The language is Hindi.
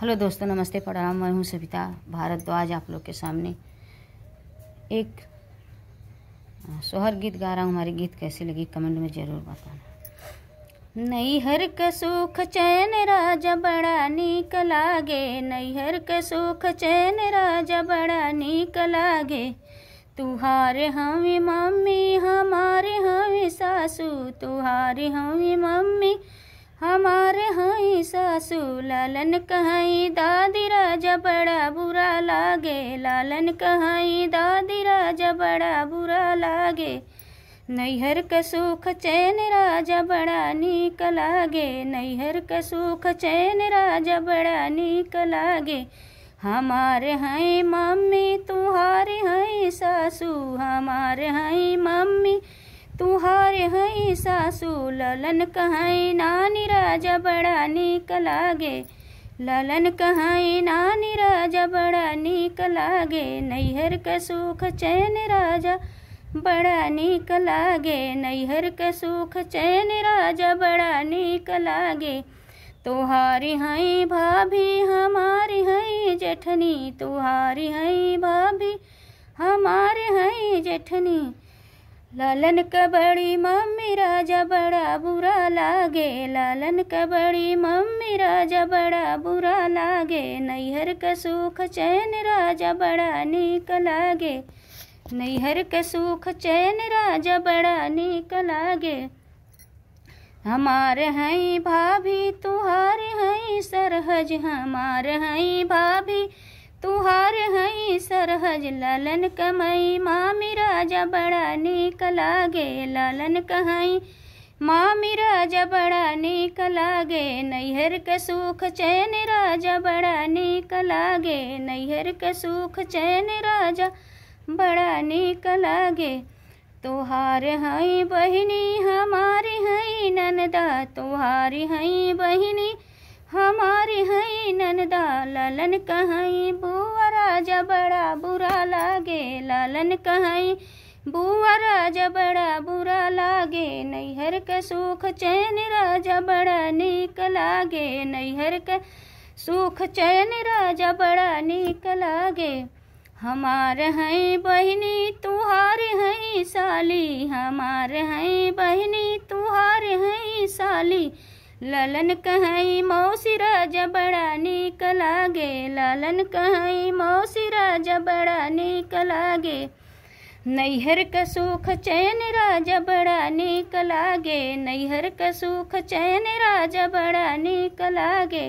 हेलो दोस्तों नमस्ते प्रणाम मैं हूँ सविता भारद्वाज आप लोग के सामने एक सोहर गीत गा रहा हूँ हमारी गीत कैसी लगी कमेंट में ज़रूर बताना नैहर का सुख चैन राजा बड़ा नीक लागे नैहर का सुख चैन राजा बड़ा नीक लागे तुहारे हमें मम्मी हमारे हमें सासू तुहारे हमें मम्मी हमारे हम सासू लालन कहाई दादी राजा बड़ा बुरा लागे लालन कहाई दादी राजा बड़ा बुरा लागे नैहर का सुख चैन राजा बड़ा नीक लागे नैहर का सुख चैन राजा बड़ा नीक लागे हमारे हैं मम्मी तुम्हारे हैं सासू हमारे हैं मम्मी तुम्हारे हई सासू ललन कहें नानी राजा बड़ा नीक लागे ललन कहें नानी राजा बड़ा नीक लागे नैहर का सुख चैन राजा बड़ा नीक लागे नैहर का सुख चैन राजा बड़ा नीक लागे तुहारी हई भाभी हमारी हई जेठनी तुहारी हई भाभी हमारे हई जेठनी लालन का बड़ी मम्मी राजा बड़ा बुरा लागे लालन का बड़ी मम्मी राजा बड़ा बुरा लागे नैहर का सुख चैन राजा बड़ा नीक लागे नैहर का सुख चैन राजा बड़ा नीक लागे हमारे हैं भाभी तुम्हारे हैं सरहज हमारे हैं भाभी तुहार हई सरहज लालन कमई मामी राजा बड़ा नीक लागे लालन कहई मामी राजा बड़ा नीक लागे नैहर के सुख चैन राजा बड़ा नीक लागे नैहर के सुख चैन राजा बड़ा नीक लागे तुहार हई बहिनी हमारी हई ननदा तुहारी हई बहिनी हमारे हैं ननदा लालन कहीं बुआ राजा बड़ा बुरा लागे लालन कहीं बुआ राजा बड़ा बुरा लागे नैहर का सुख चैन राजा बड़ा नीक लागे नैहर का सुख चैन राजा बड़ा नीक लागे हमार हैं बहनी तुहार है साली हमार है बहनी तुहार है साली ललन कहीं मौसी राजा बड़ा नीक लागे ललन कहीं मौसी राजा बड़ा नीक लागे नैहर का सुख चैन राजा बड़ा नीक लागे नैहर का सुख चैन राजा बड़ा नीक लागे